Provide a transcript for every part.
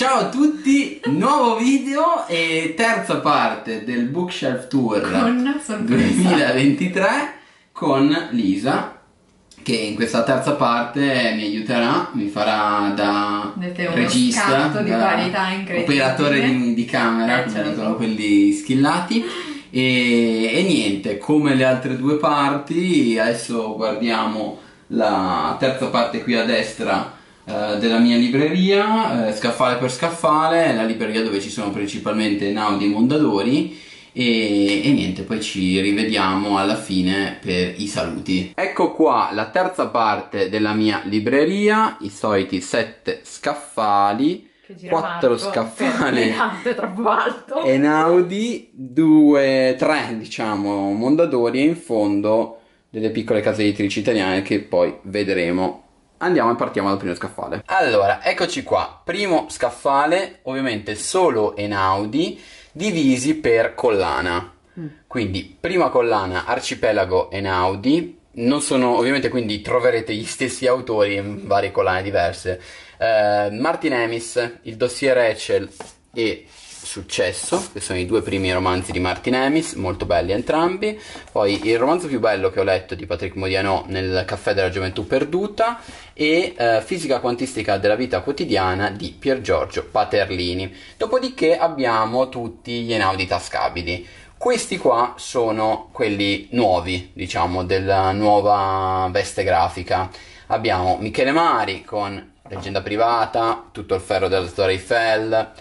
Ciao a tutti, nuovo video e terza parte del Bookshelf Tour con 2023 con Lisa che in questa terza parte mi aiuterà, mi farà da regista, da operatore di, di camera, eh, come certo. quelli schillati e, e niente, come le altre due parti, adesso guardiamo la terza parte qui a destra eh, della mia libreria, eh, scaffale per scaffale, la libreria dove ci sono principalmente Naudi e Mondadori. E, e, niente, poi ci rivediamo alla fine per i saluti. Ecco qua la terza parte della mia libreria, i soliti sette scaffali, quattro scaffali Enaudi, due, tre diciamo Mondadori e in fondo delle piccole case editrici italiane che poi vedremo Andiamo e partiamo dal primo scaffale. Allora, eccoci qua. Primo scaffale, ovviamente solo Enaudi, divisi per collana. Mm. Quindi prima collana Arcipelago Enaudi, non sono, ovviamente quindi troverete gli stessi autori in varie collane diverse. Uh, Martin Emis, il dossier Rachel e Successo, che sono i due primi romanzi di Martin Emis, molto belli entrambi. Poi il romanzo più bello che ho letto di Patrick Modiano nel Caffè della Gioventù Perduta e eh, Fisica quantistica della vita quotidiana di Pier Giorgio Paterlini. Dopodiché abbiamo tutti gli enaudi tascabili. Questi qua sono quelli nuovi, diciamo, della nuova veste grafica. Abbiamo Michele Mari con Leggenda privata, Tutto il ferro della Storia Eiffel,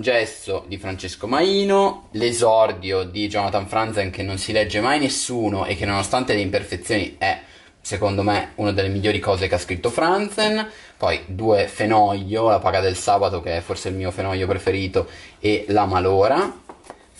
Gesso di Francesco Maino, l'esordio di Jonathan Franzen che non si legge mai nessuno e che nonostante le imperfezioni è secondo me una delle migliori cose che ha scritto Franzen, poi due Fenoglio, La paga del sabato che è forse il mio Fenoglio preferito e La malora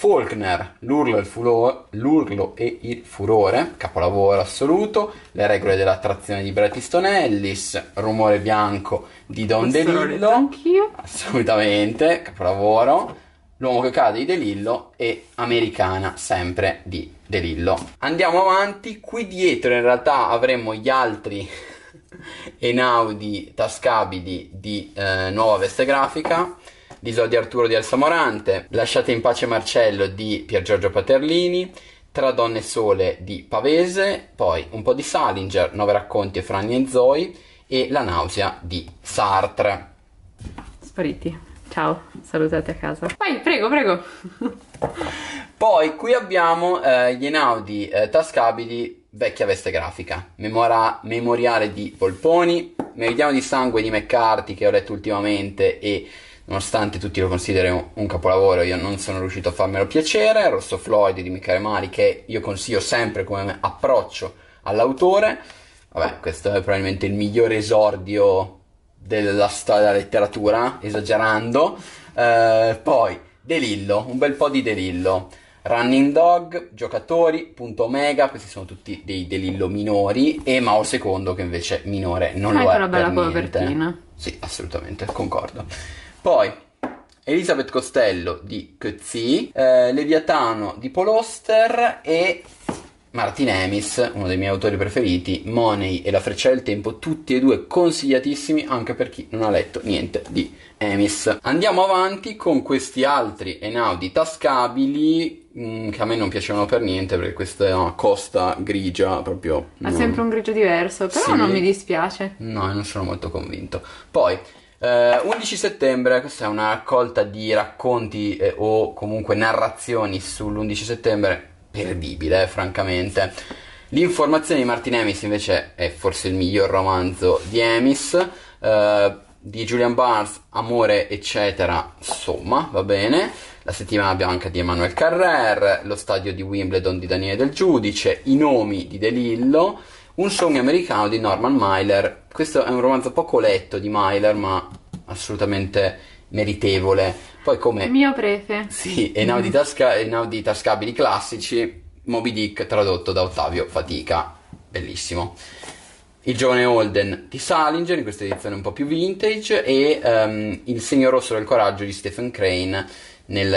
Faulkner, l'urlo, fulor, l'urlo, e il furore, capolavoro assoluto, le regole dell'attrazione di Bratiston Ellis, rumore bianco di Don Questo DeLillo, assolutamente, capolavoro, l'uomo che cade di DeLillo e americana sempre di DeLillo. Andiamo avanti, qui dietro in realtà avremo gli altri enaudi tascabili di eh, nuova veste grafica di Zodio Arturo di Elsa Morante, Lasciate in pace Marcello di Pier Giorgio Paterlini, Tra donne sole di Pavese, poi un po' di Salinger, Nove racconti e Franny e Zoe e La nausea di Sartre. Spariti. Ciao, salutate a casa. Vai, prego, prego. Poi qui abbiamo eh, gli enaudi eh, tascabili Vecchia veste grafica, memora, memoriale di Polponi, Meridiano di sangue di McCarthy che ho letto ultimamente e nonostante tutti lo considerino un capolavoro, io non sono riuscito a farmelo piacere. Rosso Floyd di Michele Mari, che io consiglio sempre come approccio all'autore. Vabbè, questo è probabilmente il migliore esordio della storia della letteratura, esagerando. Eh, poi, De Lillo, un bel po' di De Lillo. Running Dog, Giocatori, Punto Omega, questi sono tutti dei delillo minori, e Mao II che invece minore non ah, lo ecco è. Ma è una bella copertina. Sì, assolutamente, concordo. Poi Elisabeth Costello di Cozzi, eh, Leviatano di Poloster e Martin Emis, uno dei miei autori preferiti, Money e La freccia del tempo, tutti e due consigliatissimi anche per chi non ha letto niente di Emis. Andiamo avanti con questi altri enaudi tascabili mm, che a me non piacevano per niente perché questa è una costa grigia proprio... Ha no. Mm, sempre un grigio diverso, però sì. non mi dispiace. No, non sono molto convinto. Poi Uh, eh, 11 settembre, questa è una raccolta di racconti eh, o comunque narrazioni sull'11 settembre, perdibile eh, francamente. L'informazione di Martin Emis invece è forse il miglior romanzo di Emis, uh, di Julian Barnes, Amore eccetera, insomma, va bene. La settimana bianca di Emmanuel Carrer, Lo stadio di Wimbledon di Daniele Del Giudice, I nomi di De Lillo. Un sogno americano di Norman Myler. Questo è un romanzo poco letto di Myler, ma assolutamente meritevole. Poi come... Mio prefe. Sì, inauditi tascabili classici, Moby Dick tradotto da Ottavio Fatica. Bellissimo. Il giovane Holden di Salinger, in questa edizione un po' più vintage, e um, Il segno rosso del coraggio di Stephen Crane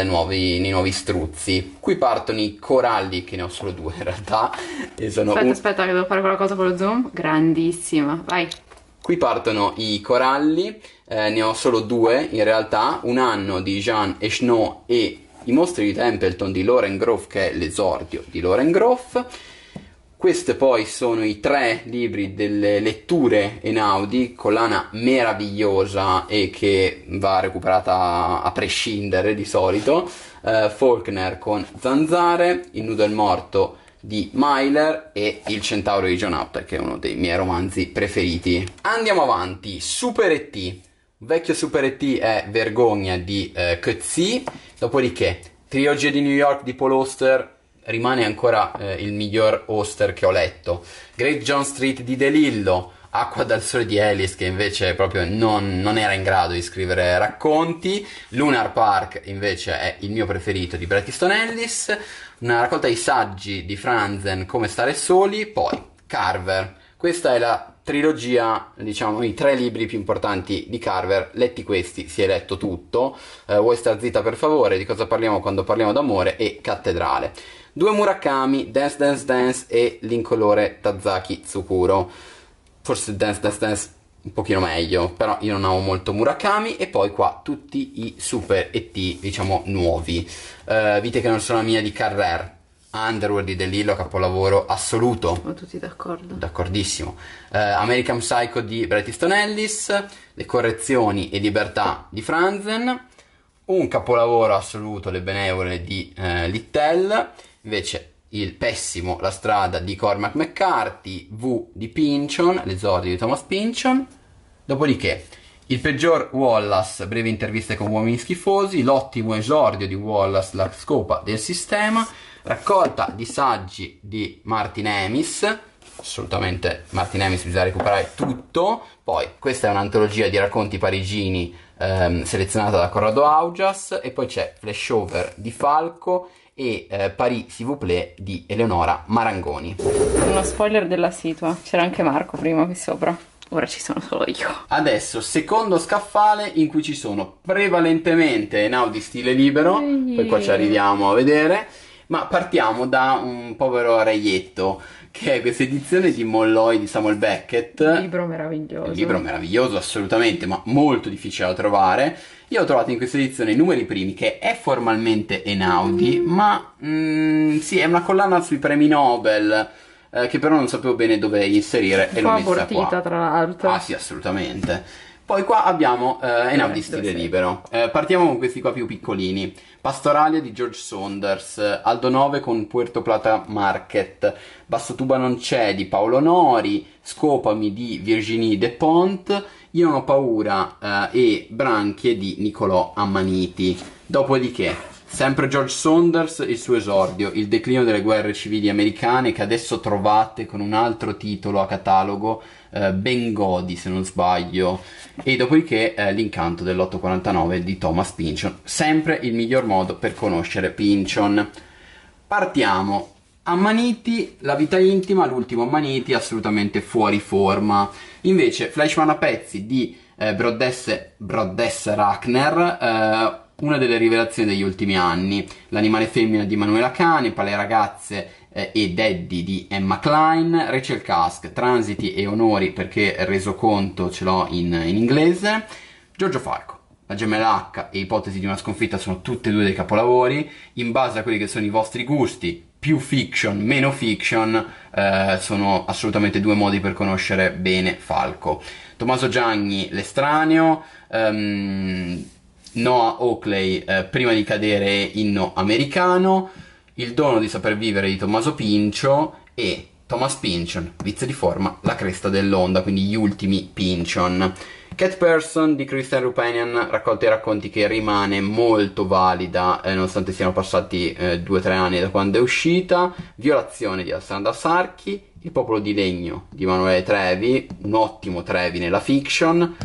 nuovi, nei nuovi struzzi. Qui partono i coralli, che ne ho solo due in realtà. E sono aspetta, un... aspetta, che devo fare qualcosa con lo zoom. Grandissima, vai. Qui partono i coralli, eh, ne ho solo due in realtà, un anno di Jean Echneau e i mostri di Templeton di Lauren Groff, che è l'esordio di Lauren Groff questi poi sono i tre libri delle letture Enaudi, collana meravigliosa e che va recuperata a prescindere di solito, eh, Faulkner con Zanzare, Il nudo e il morto di Myler e Il centauro di John Upton, che è uno dei miei romanzi preferiti. Andiamo avanti, Super E.T. vecchio Super E.T. è Vergogna di eh, Coetzee, dopodiché Trilogia di New York di Paul Auster, rimane ancora eh, il miglior Oster che ho letto. Great John Street di De Lillo, Acqua dal sole di Alice, che invece proprio non, non, era in grado di scrivere racconti, Lunar Park invece è il mio preferito di Brettiston Ellis, una raccolta di saggi di Franzen Come stare soli, poi Carver. Questa è la trilogia, diciamo, i tre libri più importanti di Carver, letti questi, si è letto tutto, eh, vuoi star zitta per favore, di cosa parliamo quando parliamo d'amore e Cattedrale. Due Murakami, Dance Dance Dance e l'incolore Tazaki Tsukuro. Forse Dance Dance Dance un pochino meglio, però io non amo molto Murakami e poi qua tutti i super ET, diciamo, nuovi. Eh, vite che non sono la mia di Carrer, Underworld di De Lillo, capolavoro assoluto. Siamo tutti d'accordo. D'accordissimo. Eh, American Psycho di Brett Easton Ellis, Le correzioni e libertà di Franzen, un capolavoro assoluto, Le benevole di eh, Littell, invece il pessimo La strada di Cormac McCarthy, V di Pinchon, l'esordio di Thomas Pinchon, Dopodiché il peggior Wallace, breve interviste con uomini schifosi, l'ottimo esordio di Wallace, la scopa del sistema, raccolta di saggi di Martin Emis. assolutamente Martin Emis bisogna recuperare tutto poi questa è un'antologia di racconti parigini ehm, selezionata da Corrado Augias e poi c'è Flashover di Falco e eh, Paris s'il vous plaît di Eleonora Marangoni uno spoiler della situa c'era anche Marco prima qui sopra ora ci sono solo io. Adesso, secondo scaffale in cui ci sono prevalentemente Enaudi stile libero, Ehi. poi qua ci arriviamo a vedere, ma partiamo da un povero reietto che è questa edizione di Molloy di Samuel Beckett. Un Libro meraviglioso. Un Libro meraviglioso, assolutamente, ma molto difficile da trovare. Io ho trovato in questa edizione i numeri primi, che è formalmente Enaudi, mm. ma mm, sì, è una collana sui premi Nobel. Eh, che però non sapevo bene dove inserire e l'ho messa qua. tra l'altro. Ah sì, assolutamente. Poi qua abbiamo eh, di stile libero. Eh, partiamo con questi qua più piccolini. Pastoralia di George Saunders, Aldo 9 con Puerto Plata Market, Basso Tuba non c'è di Paolo Nori, Scopami di Virginie De Pont, Io non ho paura eh, e Branchie di Nicolò Ammaniti. Dopodiché, sempre George Saunders, il suo esordio, Il declino delle guerre civili americane che adesso trovate con un altro titolo a catalogo eh, Bengodi se non sbaglio e dopodiché eh, l'incanto dell'849 di Thomas Pynchon sempre il miglior modo per conoscere Pynchon partiamo Ammaniti, la vita intima, l'ultimo Ammaniti, assolutamente fuori forma. Invece, Flashman a pezzi di eh, Brodesse, Brodesse Rachner, eh, una delle rivelazioni degli ultimi anni. L'animale femmina di Manuela Cane, Pale ragazze eh, e Daddy di Emma Klein, Rachel Cask, Transiti e Onori perché resoconto ce l'ho in, in inglese, Giorgio Falco. La gemella H e Ipotesi di una sconfitta sono tutte e due dei capolavori, in base a quelli che sono i vostri gusti, più fiction, meno fiction, eh, sono assolutamente due modi per conoscere bene Falco. Tommaso Gianni, l'estraneo, um, Noah Oakley, eh, prima di cadere inno americano, il dono di saper vivere di Tommaso Pincio e Thomas Pinchon, vizio di forma, la cresta dell'onda, quindi gli ultimi Pinchon. Cat Person di Christian Rupanian raccolta i racconti che rimane molto valida eh, nonostante siano passati 2-3 eh, anni da quando è uscita, Violazione di Alessandra Sarchi, Il popolo di legno di Emanuele Trevi, un ottimo Trevi nella fiction,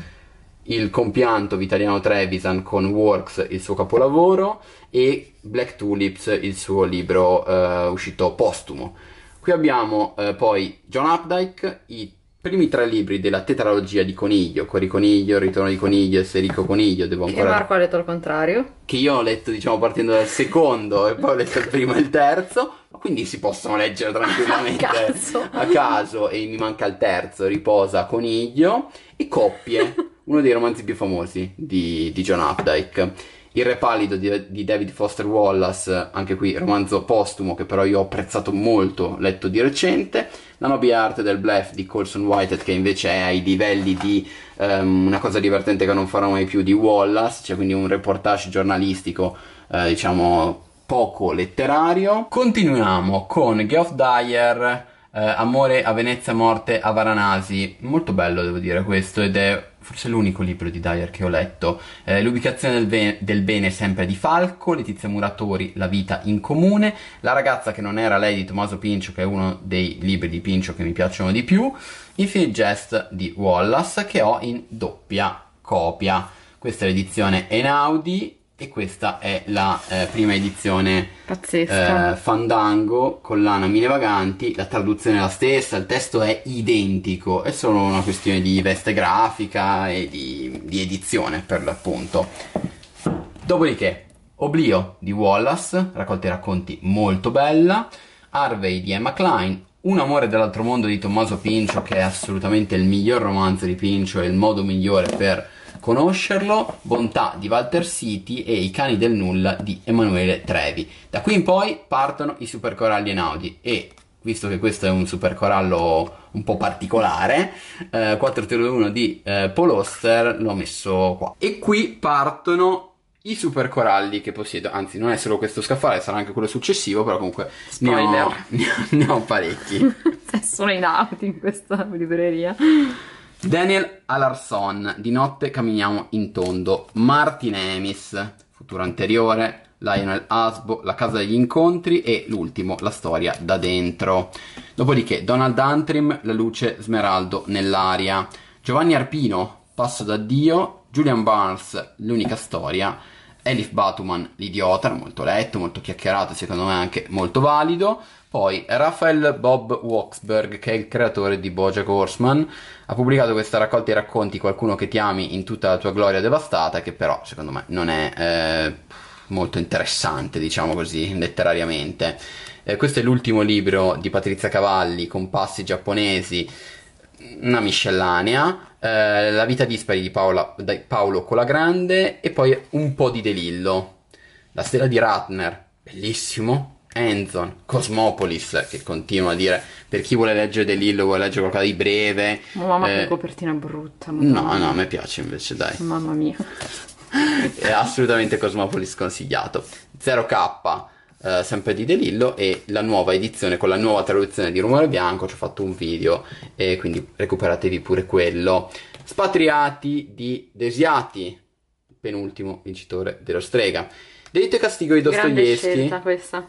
il compianto Vitaliano Trevisan con Works, il suo capolavoro, e Black Tulips, il suo libro eh, uscito postumo. Qui abbiamo eh, poi John Updike, i primi tre libri della tetralogia di Coniglio, Cori Coniglio, Ritorno di Coniglio e Serico Coniglio, devo ancora... E Marco ha letto al contrario. Che io ho letto, diciamo, partendo dal secondo e poi ho letto il primo e il terzo, quindi si possono leggere tranquillamente a caso. a caso e mi manca il terzo, riposa Coniglio e Coppie. uno dei romanzi più famosi di, di John Updike. Il Re Pallido di, di, David Foster Wallace, anche qui romanzo postumo che però io ho apprezzato molto, letto di recente. La nobile arte del bluff di Colson Whitehead, che invece è ai livelli di um, una cosa divertente che non farò mai più di Wallace, cioè quindi un reportage giornalistico, eh, diciamo, poco letterario. Continuiamo con Geoff Dyer. Eh, Amore a Venezia, morte a Varanasi. Molto bello, devo dire questo, ed è forse l'unico libro di Dyer che ho letto, eh, L'ubicazione del, ve- del, bene sempre di Falco, Letizia Muratori, La vita in comune, La ragazza che non era lei di Tommaso Pincio, che è uno dei libri di Pincio che mi piacciono di più, Infinite Jest di Wallace, che ho in doppia copia. Questa è l'edizione Enaudi, e questa è la eh, prima edizione Pazzesca. Eh, Fandango, collana Mine Vaganti, la traduzione è la stessa, il testo è identico, è solo una questione di veste grafica e di, di edizione per l'appunto. Dopodiché, Oblio di Wallace, raccolta racconti molto bella, Harvey di Emma Klein, un amore dell'altro mondo di Tommaso Pincio, che è assolutamente il miglior romanzo di Pincio e il modo migliore per Conoscerlo, Bontà di Walter City e I cani del nulla di Emanuele Trevi. Da qui in poi partono i supercoralli Audi e visto che questo è un supercorallo un po' particolare, eh, 431 di eh, Paul Oster l'ho messo qua. E qui partono i super coralli che possiedo, anzi non è solo questo scaffale, sarà anche quello successivo, però comunque ne ho, ne ho, ne ho parecchi. Sono in Audi in questa libreria. Daniel Alarson, Di notte camminiamo in tondo, Martin Emis, futuro anteriore, Lionel Asbo, La casa degli incontri e l'ultimo, La storia da dentro. Dopodiché Donald Antrim, La luce smeraldo nell'aria, Giovanni Arpino, Passo da Dio, Julian Barnes, L'unica storia, Elif Batuman, L'idiota, molto letto, molto chiacchierato, secondo me anche molto valido, poi Raphael Bob Waksberg, che è il creatore di Bojack Horseman, ha pubblicato questa raccolta di racconti Qualcuno che ti ami in tutta la tua gloria devastata, che però secondo me non è eh, molto interessante, diciamo così, letterariamente. Eh, questo è l'ultimo libro di Patrizia Cavalli, Compassi giapponesi, una miscellanea. Eh, la vita dispari di Paola, Paolo Colagrande e poi un po' di Delillo. La stella di Ratner, bellissimo, hands Cosmopolis, che continuo a dire per chi vuole leggere De Lillo, vuole leggere qualcosa di breve. Oh, mamma, eh, che copertina brutta. Madonna. No, no, a me piace invece, dai. Mamma mia. È assolutamente Cosmopolis consigliato. 0K, eh, sempre di De Lillo, e la nuova edizione con la nuova traduzione di Rumore Bianco. Ci ho fatto un video, e quindi recuperatevi pure quello. Spatriati di Desiati, penultimo vincitore della strega. Delitto e castigo di Dostoevsky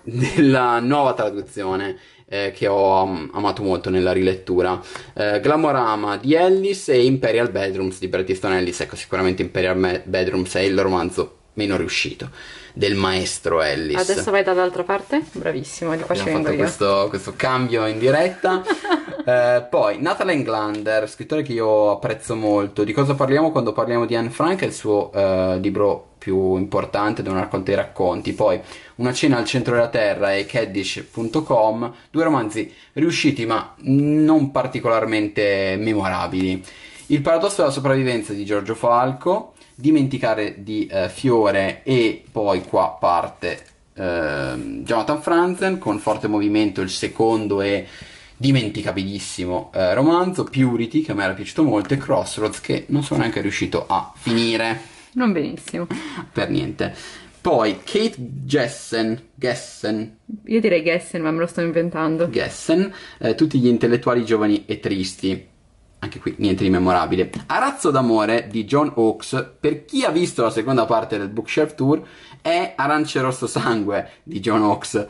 della nuova traduzione eh, che ho am- amato molto nella rilettura. Eh, Glamorama di Ellis e Imperial Bedrooms di Bretton Ellis. Ecco, sicuramente Imperial Me- Bedrooms è il romanzo meno riuscito del maestro Ellis. Adesso vai dall'altra parte? Bravissimo, di qua ci vengo io. Questo, questo cambio in diretta. eh, poi, Nathalie Glander, scrittore che io apprezzo molto. Di cosa parliamo quando parliamo di Anne Frank e il suo eh, libro più importante di un arco dei racconti, poi Una cena al centro della terra e Caddish.com, due romanzi riusciti ma non particolarmente memorabili. Il paradosso della sopravvivenza di Giorgio Falco, Dimenticare di eh, Fiore e poi qua parte eh, Jonathan Franzen con Forte Movimento, il secondo e dimenticabilissimo eh, romanzo, Purity che a me era piaciuto molto e Crossroads che non sono neanche riuscito a finire. Non benissimo. Per niente. Poi Kate Jessen, Gessen. Io direi Gessen, ma me lo sto inventando. Gessen, eh, tutti gli intellettuali giovani e tristi. Anche qui niente di memorabile. Arazzo d'amore di John Hawks, per chi ha visto la seconda parte del Bookshelf Tour, è Arance Rosso Sangue di John Hawks.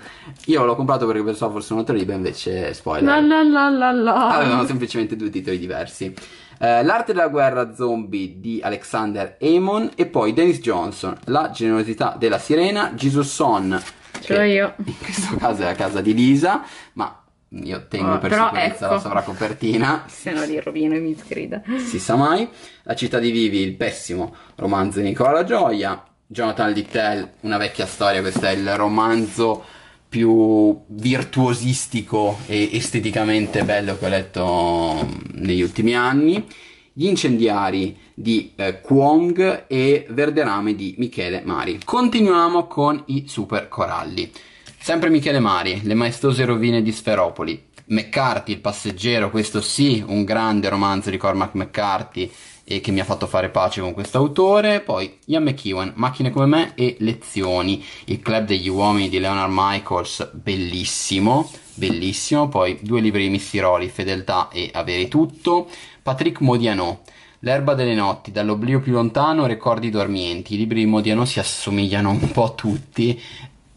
Io l'ho comprato perché pensavo fosse un altro libro, invece spoiler. La la la la la. Avevano semplicemente due titoli diversi. Eh, L'arte della guerra zombie di Alexander Amon e poi Dennis Johnson, La generosità della sirena, Jesus Son. ce l'ho io. In questo caso è la casa di Lisa, ma io tengo oh, per sicurezza ecco. la sovracopertina. Se no li rovino e mi sgrida. Si sa mai. La città di Vivi, il pessimo romanzo di Nicola Gioia. Jonathan Littell, una vecchia storia, questo è il romanzo più virtuosistico e esteticamente bello che ho letto mm, negli ultimi anni. Gli incendiari di eh, Kwong e Verderame di Michele Mari. Continuiamo con i super coralli. Sempre Michele Mari, Le maestose rovine di Sferopoli. McCarthy, Il passeggero, questo sì, un grande romanzo di Cormac McCarthy e che mi ha fatto fare pace con quest'autore. Poi Ian McEwan, Macchine come me e Lezioni, il club degli uomini di Leonard Michaels, bellissimo, bellissimo. Poi due libri di Missiroli, Fedeltà e Avere tutto. Patrick Modiano, L'erba delle notti, dall'oblio più lontano, ricordi dormienti. I libri di Modiano si assomigliano un po' tutti,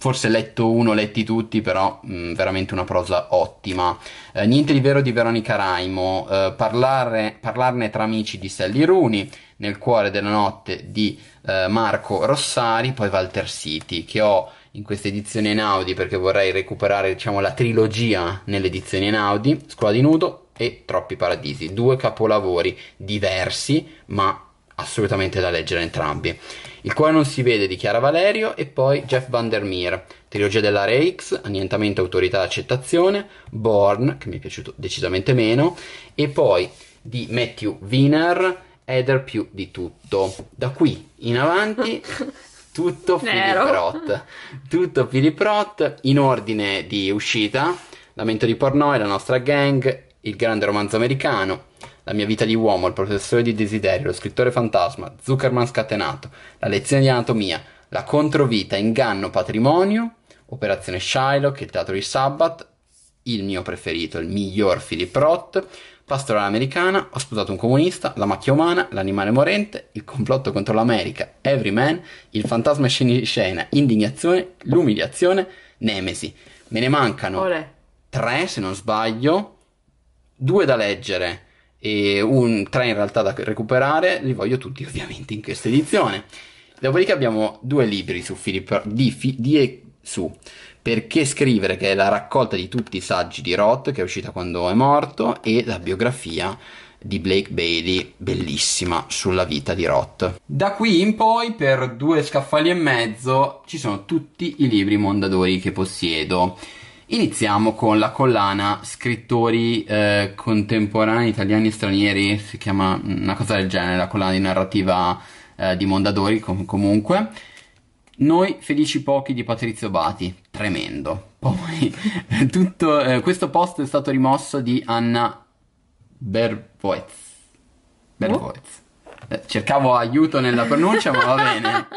forse letto uno, letti tutti, però mh, mm, veramente una prosa ottima. Eh, niente di vero di Veronica Raimo, eh, parlare, parlarne tra amici di Sally Rooney, Nel cuore della notte di eh, Marco Rossari, poi Walter City, che ho in questa edizione in Audi perché vorrei recuperare diciamo, la trilogia nell'edizione in Audi, Scuola di Nudo e Troppi Paradisi, due capolavori diversi ma assolutamente da leggere entrambi. Il cuore non si vede dichiara Valerio e poi Jeff Van Der Meer, trilogia dell'area X, Annientamento, Autorità, Accettazione, Born, che mi è piaciuto decisamente meno, e poi di Matthew Wiener, Heather più di tutto. Da qui in avanti tutto Philip Roth, tutto Philip Roth in ordine di uscita, Lamento di Pornoi, La nostra gang, Il grande romanzo americano, la mia vita di uomo, il professore di desiderio, lo scrittore fantasma, Zuckerman scatenato, la lezione di anatomia, la controvita, inganno, patrimonio, operazione Shylock, il teatro di Sabbath, il mio preferito, il miglior Philip Roth, pastorale americana, ho sposato un comunista, la macchia umana, l'animale morente, il complotto contro l'America, Everyman, il fantasma di scena, indignazione, l'umiliazione, Nemesi. Me ne mancano Olè. tre, se non sbaglio, due da leggere e un, tre in realtà da recuperare, li voglio tutti ovviamente in questa edizione. Dopodiché abbiamo due libri su Filippo, di, di e su Perché scrivere, che è la raccolta di tutti i saggi di Roth, che è uscita quando è morto, e la biografia di Blake Bailey, bellissima, sulla vita di Roth. Da qui in poi, per due scaffali e mezzo, ci sono tutti i libri Mondadori che possiedo. Iniziamo con la collana Scrittori eh, contemporanei italiani e stranieri, si chiama una cosa del genere, la collana di narrativa eh, di Mondadori com- comunque. Noi felici pochi di Patrizio Bati, tremendo. Poi tutto, eh, questo post è stato rimosso di Anna Bervoez. Bervoez. Oh. Eh, cercavo aiuto nella pronuncia, ma va bene.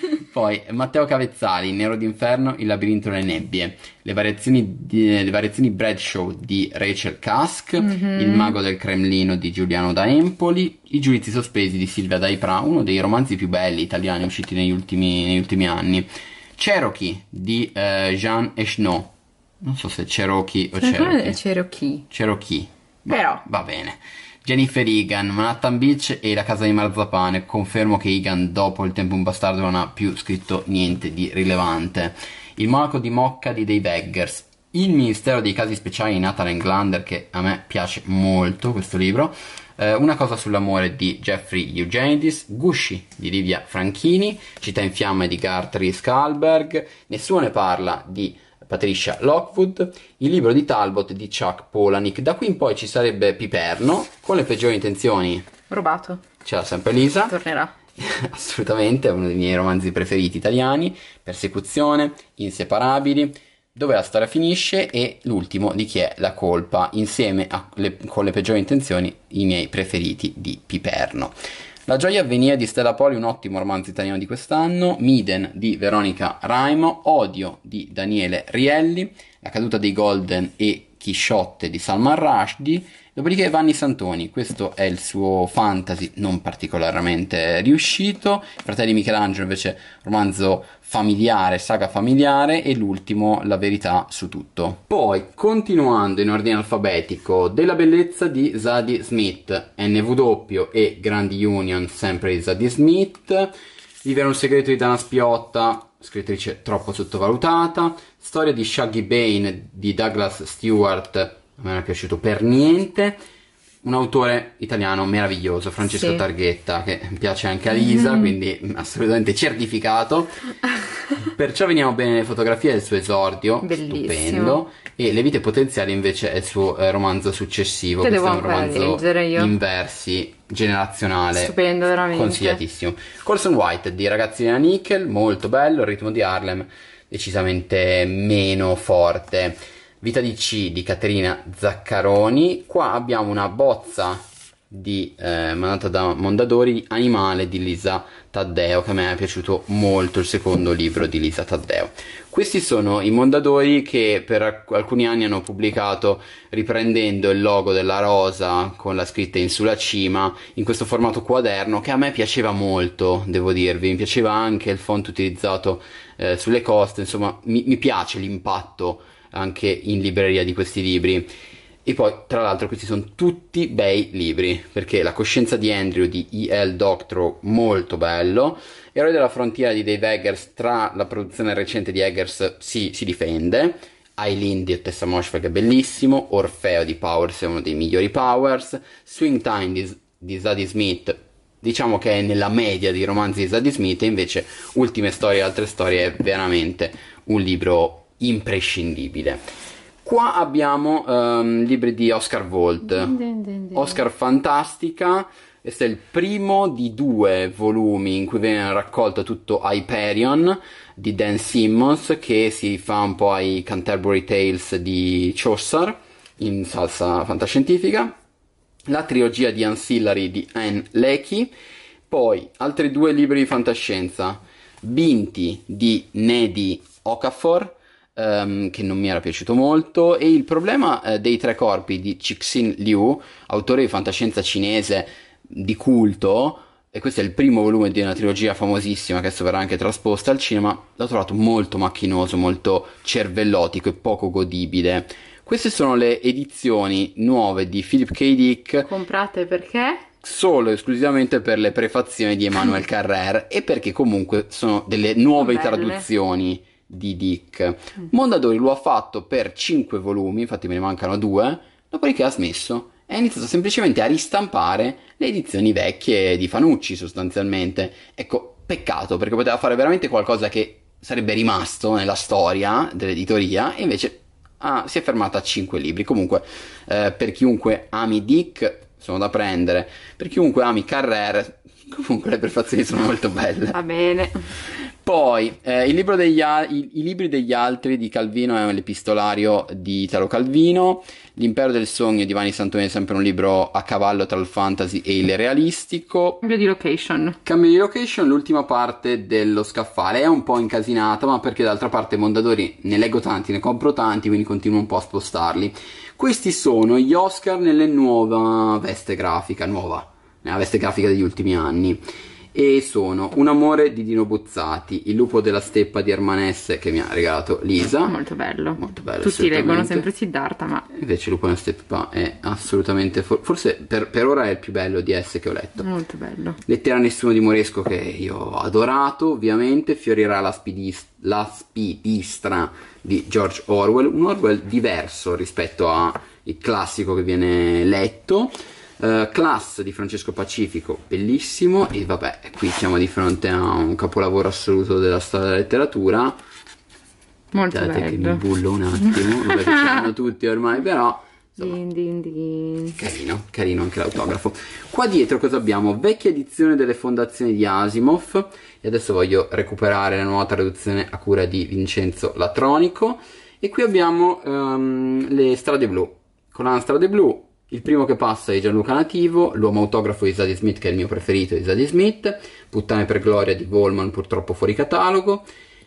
Poi Matteo Cavezzali, Nero d'inferno, Il labirinto nelle nebbie, le variazioni, di, eh, le variazioni Bradshaw di Rachel Kask, mm-hmm. Il mago del Cremlino di Giuliano da Empoli, I giudizi sospesi di Silvia Daipra, uno dei romanzi più belli italiani usciti negli ultimi, negli ultimi anni, Cherokee di eh, Jean Echneau, non so se Cherokee o Cherokee. Cherokee. Cherokee. Però. va bene. Jennifer Egan, Manhattan Beach e La casa di Marzapane. Confermo che Egan dopo Il tempo un bastardo non ha più scritto niente di rilevante. Il monaco di Mocca di Dave Eggers. Il Ministero dei Casi Speciali di Nathan Englander, che a me piace molto questo libro. Eh, una cosa sull'amore di Jeffrey Eugenides. Gusci di Livia Franchini. Città in fiamme di Gartry Scalberg. Nessuno ne parla di Patricia Lockwood, il libro di Talbot di Chuck Polanic. Da qui in poi ci sarebbe Piperno, con le peggiori intenzioni. Rubato. Ce l'ha sempre Lisa. Tornerà. Assolutamente, è uno dei miei romanzi preferiti italiani. Persecuzione, Inseparabili, Dove la storia finisce e l'ultimo di chi è la colpa, insieme le, con le peggiori intenzioni i miei preferiti di Piperno. La gioia avvenia di Stella Poli, un ottimo romanzo italiano di quest'anno, Miden di Veronica Raimo, Odio di Daniele Rielli, La caduta dei Golden e Chisciotte di Salman Rushdie, Dopodiché Vanni Santoni, questo è il suo fantasy non particolarmente riuscito, Fratelli Michelangelo invece romanzo familiare, saga familiare e l'ultimo La verità su tutto. Poi, continuando in ordine alfabetico, Della bellezza di Zadie Smith, NW e Grandi Union sempre di Zadie Smith, Vivere un segreto di Dana Spiotta, scrittrice troppo sottovalutata, Storia di Shaggy Bane di Douglas Stewart, non è piaciuto per niente. Un autore italiano meraviglioso, Francesco sì. Targhetta, che piace anche a Lisa, mm. quindi assolutamente certificato. Perciò veniamo bene le fotografie, è il suo esordio, Bellissimo. stupendo. E Le vite potenziali invece è il suo eh, romanzo successivo, Te questo è un romanzo in versi, generazionale. Stupendo, veramente. Consigliatissimo. Colson White di Ragazzi della Nickel, molto bello, il ritmo di Harlem decisamente meno forte. Vita di C di Caterina Zaccaroni. Qua abbiamo una bozza di, eh, mandata da Mondadori, Animale di Lisa Taddeo, che a me è piaciuto molto il secondo libro di Lisa Taddeo. Questi sono i Mondadori che per alcuni anni hanno pubblicato riprendendo il logo della rosa con la scritta in sulla cima in questo formato quaderno che a me piaceva molto, devo dirvi, mi piaceva anche il font utilizzato eh, sulle coste, insomma mi, mi piace l'impatto anche in libreria di questi libri. E poi, tra l'altro, questi sono tutti bei libri, perché La coscienza di Andrew di E.L. Doctorow, molto bello, Eroi della frontiera di Dave Eggers, tra la produzione recente di Eggers, si, si difende, Eileen di Tessa Moshfegh è bellissimo, Orfeo di Powers è uno dei migliori Powers, Swing Time di, di Zadie Smith, diciamo che è nella media di romanzi di Zadie Smith, e invece Ultime Storie e Altre Storie è veramente un libro imprescindibile. Qua abbiamo um, libri di Oscar Volt, Oscar Fantastica, questo è il primo di due volumi in cui viene raccolto tutto Hyperion di Dan Simmons che si fa un po' ai Canterbury Tales di Chaucer in salsa fantascientifica, la trilogia di Ancillary di Anne Leckie, poi altri due libri di fantascienza, Binti di Nedi Okafor, um, che non mi era piaciuto molto e il problema eh, dei tre corpi di Cixin Liu, autore di fantascienza cinese di culto, e questo è il primo volume di una trilogia famosissima che adesso verrà anche trasposta al cinema, l'ho trovato molto macchinoso, molto cervellotico e poco godibile. Queste sono le edizioni nuove di Philip K. Dick. Comprate perché? Solo e esclusivamente per le prefazioni di Emmanuel Carrère e perché comunque sono delle nuove Belle. traduzioni di Dick. Mondadori lo ha fatto per 5 volumi, infatti me ne mancano due, dopodiché ha smesso e ha iniziato semplicemente a ristampare le edizioni vecchie di Fanucci sostanzialmente. Ecco, peccato perché poteva fare veramente qualcosa che sarebbe rimasto nella storia dell'editoria e invece ah, si è fermata a 5 libri. Comunque, eh, per chiunque ami Dick, sono da prendere. Per chiunque ami Carrere, comunque le prefazioni sono molto belle. Va bene. Poi, eh, il libro degli al- i-, i, libri degli altri di Calvino è un epistolario di Italo Calvino, L'impero del sogno di Vani Santoni è sempre un libro a cavallo tra il fantasy e il realistico. Cambio di location. Cambio di location, l'ultima parte dello scaffale è un po' incasinata, ma perché d'altra parte Mondadori ne leggo tanti, ne compro tanti, quindi continuo un po' a spostarli. Questi sono gli Oscar nella nuova veste grafica, nuova, nella veste grafica degli ultimi anni e sono Un amore di Dino Buzzati, Il lupo della steppa di Ermanesse che mi ha regalato Lisa. Ah, molto bello. Molto bello. Tutti leggono sempre Siddhartha, ma invece il Lupo della steppa è assolutamente for- forse per, per, ora è il più bello di esse che ho letto. Molto bello. Lettera a nessuno di Moresco che io ho adorato, ovviamente fiorirà la, spidis- la spidistra di George Orwell, un Orwell diverso rispetto al classico che viene letto eh, class di Francesco Pacifico, bellissimo e vabbè, qui siamo di fronte a un capolavoro assoluto della storia della letteratura. Molto Date bello. che mi bullo un attimo, vabbè che sanno tutti ormai, però insomma, din, din, din. carino, carino anche l'autografo. Qua dietro cosa abbiamo? Vecchia edizione delle fondazioni di Asimov e adesso voglio recuperare la nuova traduzione a cura di Vincenzo Latronico e qui abbiamo um, le strade blu. Con la strade blu il primo che passa è Gianluca Nativo, l'uomo autografo di Zadie Smith che è il mio preferito di Zadie Smith, Puttane per Gloria di Goldman purtroppo fuori catalogo,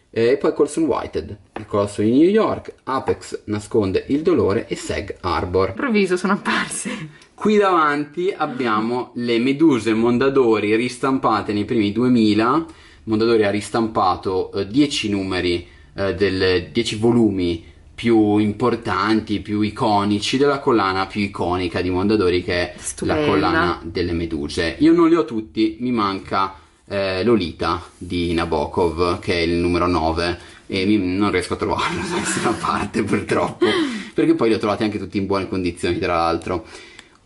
eh, e poi Colson Whited, il colosso di New York, Apex nasconde il dolore e Seg Arbor. Improvviso sono apparse. Qui davanti abbiamo le meduse Mondadori ristampate nei primi 2000, Mondadori ha ristampato 10 eh, eh, del, 10 volumi più importanti, più iconici della collana più iconica di Mondadori che è Stupenda. la collana delle meduse. Io non li ho tutti, mi manca eh, Lolita di Nabokov che è il numero 9 e mi, non riesco a trovarlo da nessuna parte purtroppo perché poi li ho trovati anche tutti in buone condizioni tra l'altro.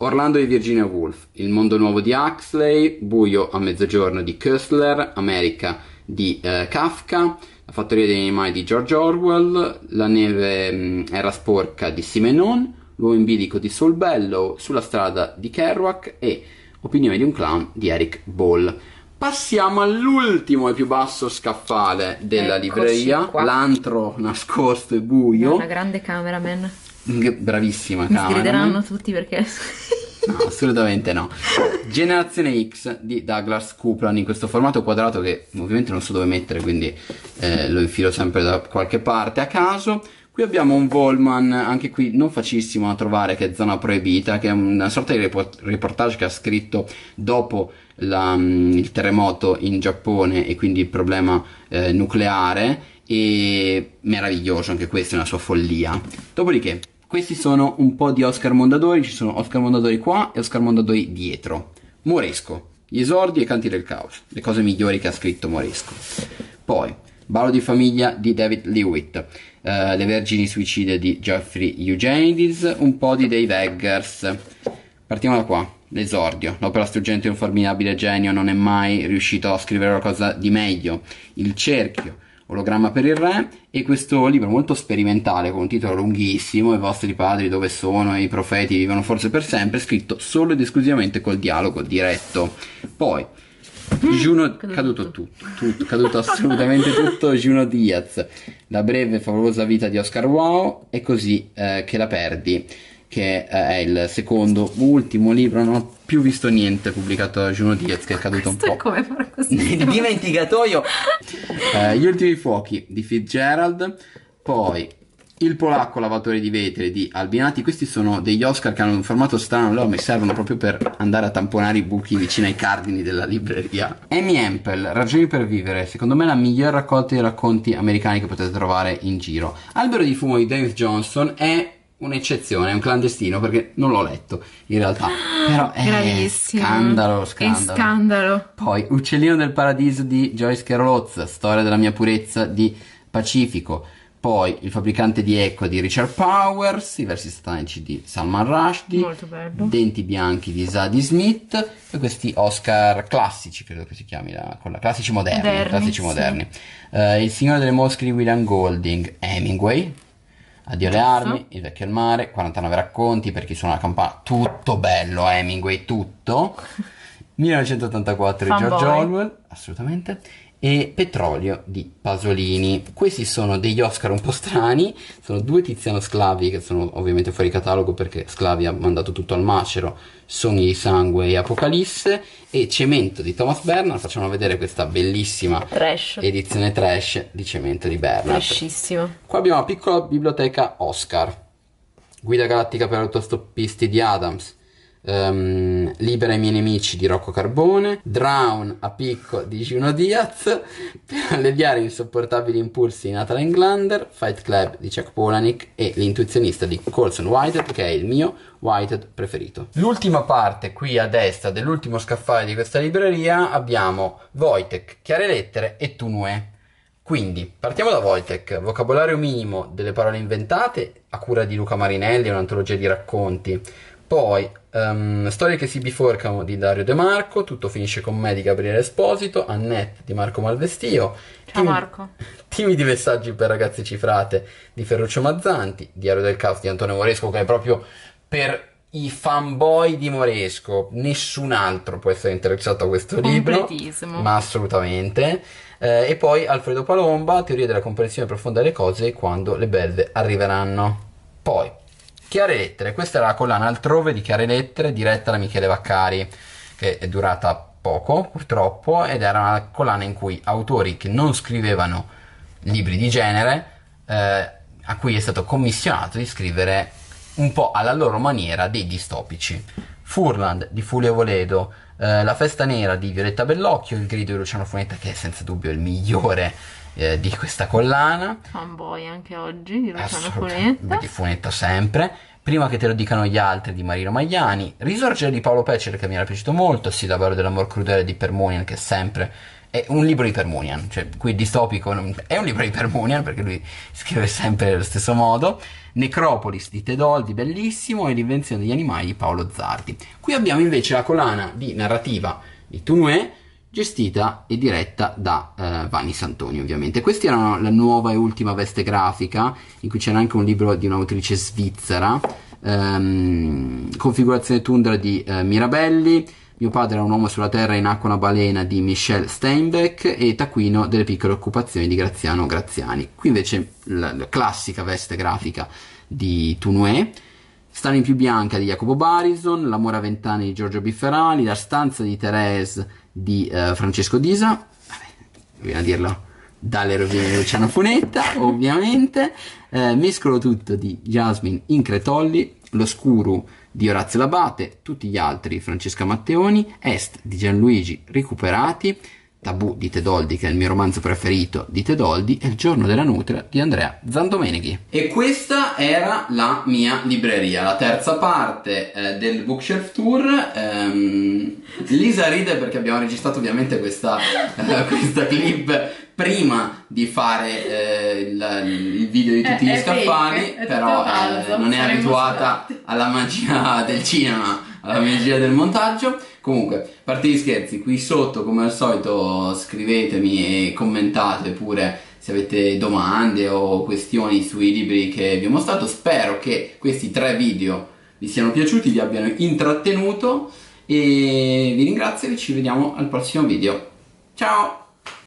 Orlando di Virginia Woolf, Il mondo nuovo di Huxley, Buio a mezzogiorno di Köstler, America di eh, Kafka, la fattoria degli animali di George Orwell, La neve mh, mm, era sporca di Simenon, L'uomo in bilico di Saul Bellow, Sulla strada di Kerouac e Opinione di un clown di Eric Ball. Passiamo all'ultimo e più basso scaffale della Eccoci libreria, qua. l'antro nascosto e buio. È una grande cameraman. Bravissima Mi cameraman. Mi crederanno tutti perché... No, assolutamente no. Generazione X di Douglas Coupland in questo formato quadrato che ovviamente non so dove mettere, quindi eh, lo infilo sempre da qualche parte a caso. Qui abbiamo un Volman, anche qui non facilissimo da trovare, che è Zona Proibita, che è una sorta di reportage che ha scritto dopo la, mm, il terremoto in Giappone e quindi il problema eh, nucleare, e meraviglioso anche questo, è una sua follia. Dopodiché questi sono un po' di Oscar Mondadori, ci sono Oscar Mondadori qua e Oscar Mondadori dietro. Moresco, gli esordi e i canti del caos, le cose migliori che ha scritto Moresco. Poi, Ballo di famiglia di David Lewitt, uh, Le vergini suicide di Geoffrey Eugenides, un po' di Dave Eggers. Partiamo da qua, l'esordio. L'opera struggente di un formidabile genio non è mai riuscito a scrivere qualcosa di meglio. Il cerchio, Ologramma per il Re e questo libro molto sperimentale con un titolo lunghissimo I vostri padri dove sono i profeti vivono forse per sempre scritto solo ed esclusivamente col dialogo diretto. Poi Juno, caduto, tutto, tutto, caduto assolutamente tutto Juno Diaz, la breve e favolosa vita di Oscar Wow è così eh, che la perdi che eh, è il secondo, ultimo libro, non ho più visto niente pubblicato da Juno Diaz che è caduto Questo un po'. Come fare così? il dimenticatoio. eh, Gli ultimi fuochi di Fitzgerald, poi il polacco lavatore di vetri di Albinati, questi sono degli Oscar che hanno un formato strano, loro mi servono proprio per andare a tamponare i buchi vicino ai cardini della libreria. Amy Ample, Ragioni per vivere, secondo me la miglior raccolta di racconti americani che potete trovare in giro. Albero di fumo di Dave Johnson è un'eccezione, è un clandestino perché non l'ho letto in realtà. Ah, Però è eh, Bravissimo. scandalo, scandalo. È scandalo. Poi Uccellino del Paradiso di Joyce Carolozza, Storia della mia purezza di Pacifico. Poi Il fabbricante di Ecco di Richard Powers, I versi satanici di Salman Rushdie, Denti bianchi di Zadie Smith e questi Oscar classici, credo che si chiami, la, con la, classici moderni. moderni, classici sì. moderni. Uh, Il signore delle mosche di William Golding, Hemingway, Addio alle armi, Il vecchio e il mare, 49 racconti per chi suona la campana, tutto bello Hemingway, tutto. 1984 di George Orwell, assolutamente e Petrolio di Pasolini. Questi sono degli Oscar un po' strani, sono due Tiziano Sclavi che sono ovviamente fuori catalogo perché Sclavi ha mandato tutto al macero, Sogni di sangue e Apocalisse e Cemento di Thomas Bernard, facciamo vedere questa bellissima trash. edizione trash di Cemento di Bernard. Trashissima. Qua abbiamo la piccola biblioteca Oscar, Guida galattica per autostoppisti di Adams, Um, libera i miei nemici di Rocco Carbone, Drown a picco di Juno Diaz, per alleviare insopportabili impulsi di Nathan Englander, Fight Club di Chuck Polanik e l'intuizionista di Colson Whitehead, che è il mio Whitehead preferito. L'ultima parte qui a destra dell'ultimo scaffale di questa libreria abbiamo Wojtek, chiare lettere e Tunue. Quindi, partiamo da Wojtek, vocabolario minimo delle parole inventate a cura di Luca Marinelli, un'antologia di racconti, poi Um, storie che si biforcano di Dario De Marco, Tutto finisce con me di Gabriele Esposito, Annette di Marco Malvestio, Ciao tim- Marco. Timidi messaggi per ragazze cifrate di Ferruccio Mazzanti, Diario del caos di Antonio Moresco che è proprio per i fanboy di Moresco, nessun altro può essere interessato a questo libro, ma assolutamente. Eh, e poi Alfredo Palomba, Teoria della comprensione profonda delle cose e quando le belle arriveranno. Poi Chiare lettere, questa era la collana altrove di Chiare lettere diretta da Michele Vaccari, che è durata poco purtroppo ed era una collana in cui autori che non scrivevano libri di genere, eh, a cui è stato commissionato di scrivere un po' alla loro maniera dei distopici. Furland di Fulio Voledo, eh, La festa nera di Violetta Bellocchio, Il grido di Luciano Funetta che è senza dubbio il migliore eh, di questa collana. Fanboy anche oggi di Luciano Funetta. Di Funetta sempre. Prima che te lo dicano gli altri di Marino Magliani, Risorgere di Paolo Peccere che mi era piaciuto molto, Sì, davvero dell'amor crudele di Permonian che sempre è un libro di Permonian, cioè qui distopico è un libro di Permonian perché lui scrive sempre nello stesso modo, Necropolis di Tedoldi, bellissimo, e L'invenzione degli animali di Paolo Zardi. Qui abbiamo invece la collana di narrativa di Tunue, gestita e diretta da eh, Vanni Santoni ovviamente. Questa era la nuova e ultima veste grafica, in cui c'era anche un libro di un'autrice svizzera, ehm, Configurazione Tundra di eh, Mirabelli, Mio padre era un uomo sulla terra in acqua una balena di Michel Steinbeck e Taccuino delle piccole occupazioni di Graziano Graziani. Qui invece la, la classica veste grafica di Tunue. Stare in più bianca di Jacopo Barison, L'amore a vent'anni di Giorgio Bifferali, La stanza di Thérèse di uh, Francesco Disa, vabbè, bisogna dirlo, dalle rovine di Luciano Funetta, ovviamente, eh, mescolo tutto di Jasmine Incretolli, lo Scuru di Orazio Labate, tutti gli altri Francesca Matteoni, Est di Gianluigi Recuperati, Tabù di Tedoldi, che è il mio romanzo preferito di Tedoldi, e Il giorno della nutria di Andrea Zandomeneghi. E questa era la mia libreria, la terza parte eh, del Bookshelf Tour. Ehm, Lisa ride perché abbiamo registrato ovviamente questa, eh, questa clip prima di fare eh, il, il, video di eh, tutti eh, è, gli è scaffali, fake, è però eh, non è abituata alla magia del cinema, alla magia del montaggio. Comunque, a parte gli scherzi, qui sotto come al solito scrivetemi e commentate pure se avete domande o questioni sui libri che vi ho mostrato. Spero che questi tre video vi siano piaciuti, vi abbiano intrattenuto e vi ringrazio e ci vediamo al prossimo video. Ciao!